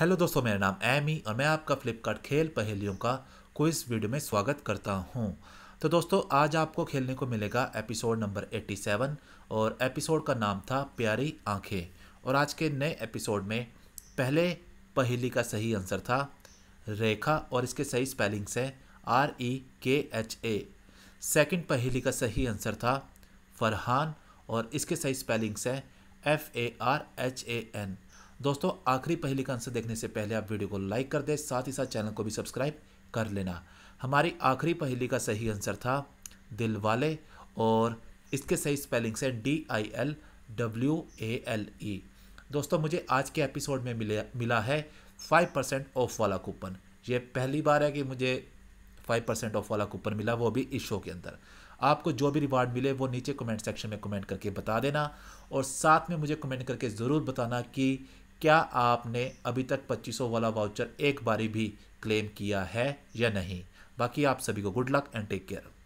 hello दोस्तों मेरा नाम एमी और मैं आपका फ्लिपकार्ट खेल पहेलियों का क्विज वीडियो में स्वागत करता हूँ तो दोस्तों आज आपको खेलने को मिलेगा एपिसोड नंबर 87 और एपिसोड का नाम था प्यारी आंखें और आज के नए एपिसोड में पहले पहेली का सही आंसर था रेखा और इसके सही स्पेलिंग्स हैं आर ई के एच ए सेकेंड पहेली का सही आंसर था फरहान और इसके सही स्पेलिंग्स हैं F A R H A N दोस्तों आखिरी पहली का आंसर देखने से पहले आप वीडियो को लाइक कर दें साथ ही साथ चैनल को भी सब्सक्राइब कर लेना हमारी आखिरी पहली का सही आंसर था दिल वाले और इसके सही स्पेलिंग से D I L W A L E दोस्तों मुझे आज के एपिसोड में मिले मिला है फाइव परसेंट ऑफ वाला कूपन ये पहली बार है कि मुझे फाइव परसेंट ऑफ वाला कूपन मिला वो भी इस शो के अंदर आपको जो भी रिवार्ड मिले वो नीचे कमेंट सेक्शन में कमेंट करके बता देना और साथ में मुझे कमेंट करके ज़रूर बताना कि क्या आपने अभी तक 2500 वाला वाउचर एक बारी भी क्लेम किया है या नहीं बाकी आप सभी को good luck and take care